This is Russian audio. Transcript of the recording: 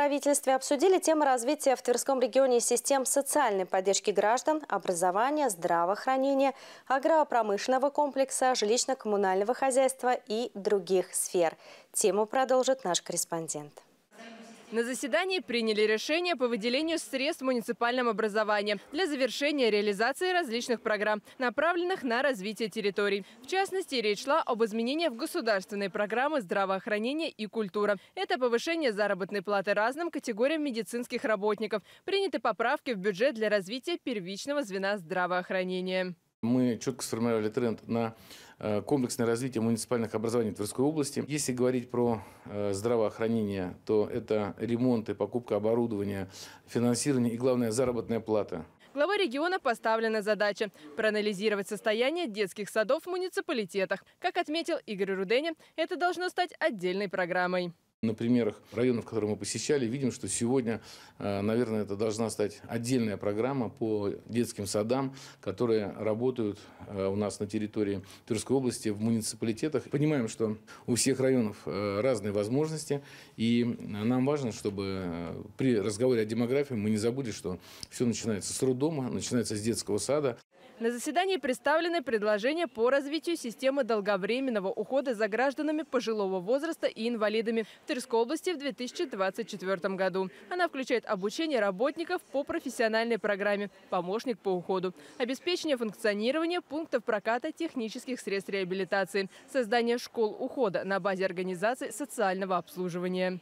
правительстве обсудили темы развития в Тверском регионе систем социальной поддержки граждан, образования, здравоохранения, агропромышленного комплекса, жилищно-коммунального хозяйства и других сфер. Тему продолжит наш корреспондент. На заседании приняли решение по выделению средств муниципальным образования для завершения реализации различных программ, направленных на развитие территорий. В частности, речь шла об изменении в государственной программы здравоохранения и культура. Это повышение заработной платы разным категориям медицинских работников. Приняты поправки в бюджет для развития первичного звена здравоохранения. Мы четко сформировали тренд на э, комплексное развитие муниципальных образований Тверской области. Если говорить про э, здравоохранение, то это ремонт и покупка оборудования, финансирование и, главное, заработная плата. Глава региона поставлена задача – проанализировать состояние детских садов в муниципалитетах. Как отметил Игорь Руденя, это должно стать отдельной программой. На примерах районов, которые мы посещали, видим, что сегодня, э, наверное, это должна стать отдельная программа по детским садам, которые работают э, у нас на территории Тверской области в муниципалитетах. Понимаем, что у всех районов э, разные возможности, и нам важно, чтобы при разговоре о демографии мы не забыли, что все начинается с роддома, начинается с детского сада. На заседании представлены предложения по развитию системы долговременного ухода за гражданами пожилого возраста и инвалидами. В Тверской области в 2024 году. Она включает обучение работников по профессиональной программе «Помощник по уходу», обеспечение функционирования пунктов проката технических средств реабилитации, создание школ ухода на базе организации социального обслуживания.